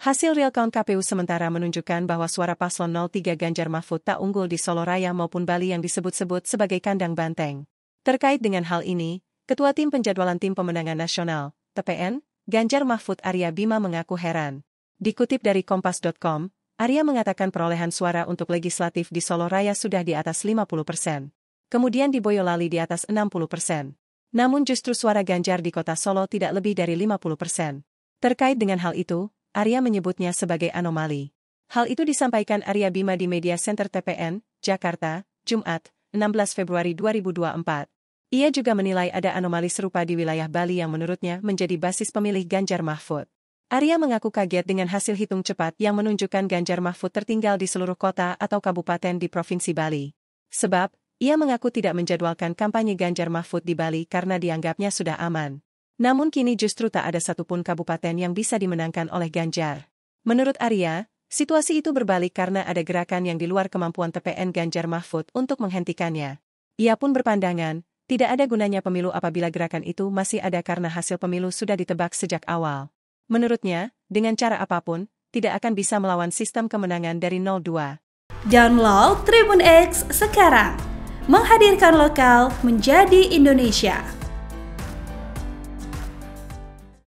Hasil real count KPU sementara menunjukkan bahwa suara paslon 03 Ganjar Mahfud tak unggul di Solo Raya maupun Bali yang disebut-sebut sebagai kandang banteng. Terkait dengan hal ini, Ketua Tim Penjadwalan Tim Pemenangan Nasional, TPN, Ganjar Mahfud Arya Bima mengaku heran. Dikutip dari Kompas.com, Arya mengatakan perolehan suara untuk legislatif di Solo Raya sudah di atas 50 persen. Kemudian di Boyolali di atas 60 persen. Namun justru suara Ganjar di kota Solo tidak lebih dari 50 persen. Terkait dengan hal itu, Arya menyebutnya sebagai anomali. Hal itu disampaikan Arya Bima di Media Center TPN, Jakarta, Jumat, 16 Februari 2024. Ia juga menilai ada anomali serupa di wilayah Bali yang menurutnya menjadi basis pemilih Ganjar Mahfud. Arya mengaku kaget dengan hasil hitung cepat yang menunjukkan Ganjar Mahfud tertinggal di seluruh kota atau kabupaten di Provinsi Bali. Sebab, ia mengaku tidak menjadwalkan kampanye Ganjar Mahfud di Bali karena dianggapnya sudah aman. Namun kini justru tak ada satupun kabupaten yang bisa dimenangkan oleh Ganjar. Menurut Arya, situasi itu berbalik karena ada gerakan yang di luar kemampuan TPN Ganjar Mahfud untuk menghentikannya. Ia pun berpandangan, tidak ada gunanya pemilu apabila gerakan itu masih ada karena hasil pemilu sudah ditebak sejak awal. Menurutnya, dengan cara apapun, tidak akan bisa melawan sistem kemenangan dari 02. Download Tribun X sekarang. Menghadirkan lokal menjadi Indonesia.